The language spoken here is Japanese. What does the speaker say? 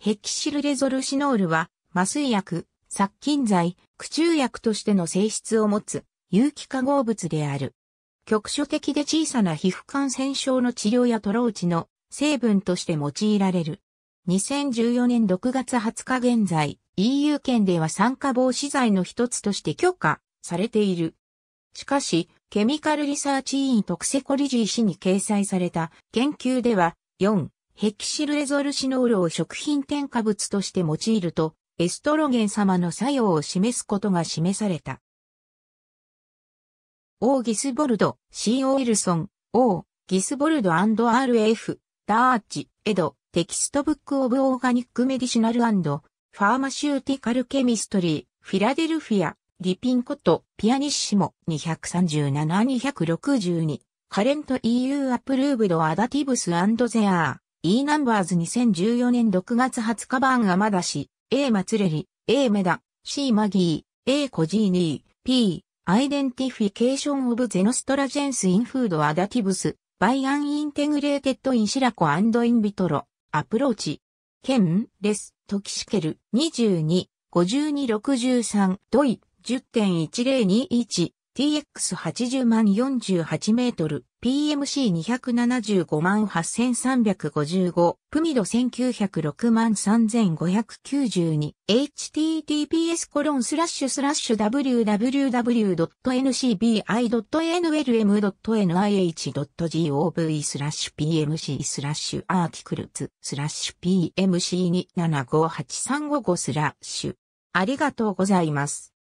ヘキシルレゾルシノールは、麻酔薬、殺菌剤、駆虫薬としての性質を持つ有機化合物である。局所的で小さな皮膚感染症の治療やトローチの成分として用いられる。2014年6月20日現在、EU 圏では酸化防止剤の一つとして許可されている。しかし、ケミカルリサーチ委員特セコリジー氏に掲載された研究では、4、ヘキシルエゾルシノールを食品添加物として用いると、エストロゲン様の作用を示すことが示された。オーギスボルド、シー・オイルソン、オー、ギスボルド &RF、ダーチ、エド、テキストブック・オブ・オーガニック・メディシナル・ファーマシューティカル・ケミストリー、フィラデルフィア、リピンコとピアニッシモ237-262、カレント EU アプルーブド・アダティブス・ゼアー。E ナンバーズ2014年6月20日版アマダシ、A マツレリ、A メダ、C マギー、A コジーニー、P、アイデンティフィケーションオブゼノストラジェンスインフードアダティブス、バイアンインテグレーテッドインシラコアンドインビトロ、アプローチ、ケン、レス、トキシケル、22、5263、ドイ、10.1021、TX80 万48メートル。PMC275 8355、プミド1906万3592、https コロンスラッシュスラッシュ www.ncbi.nlm.nih.gov スラッシュ PMC スラッシュアーティクルツスラッシュ PMC275835 スラッシュ。ありがとうございます。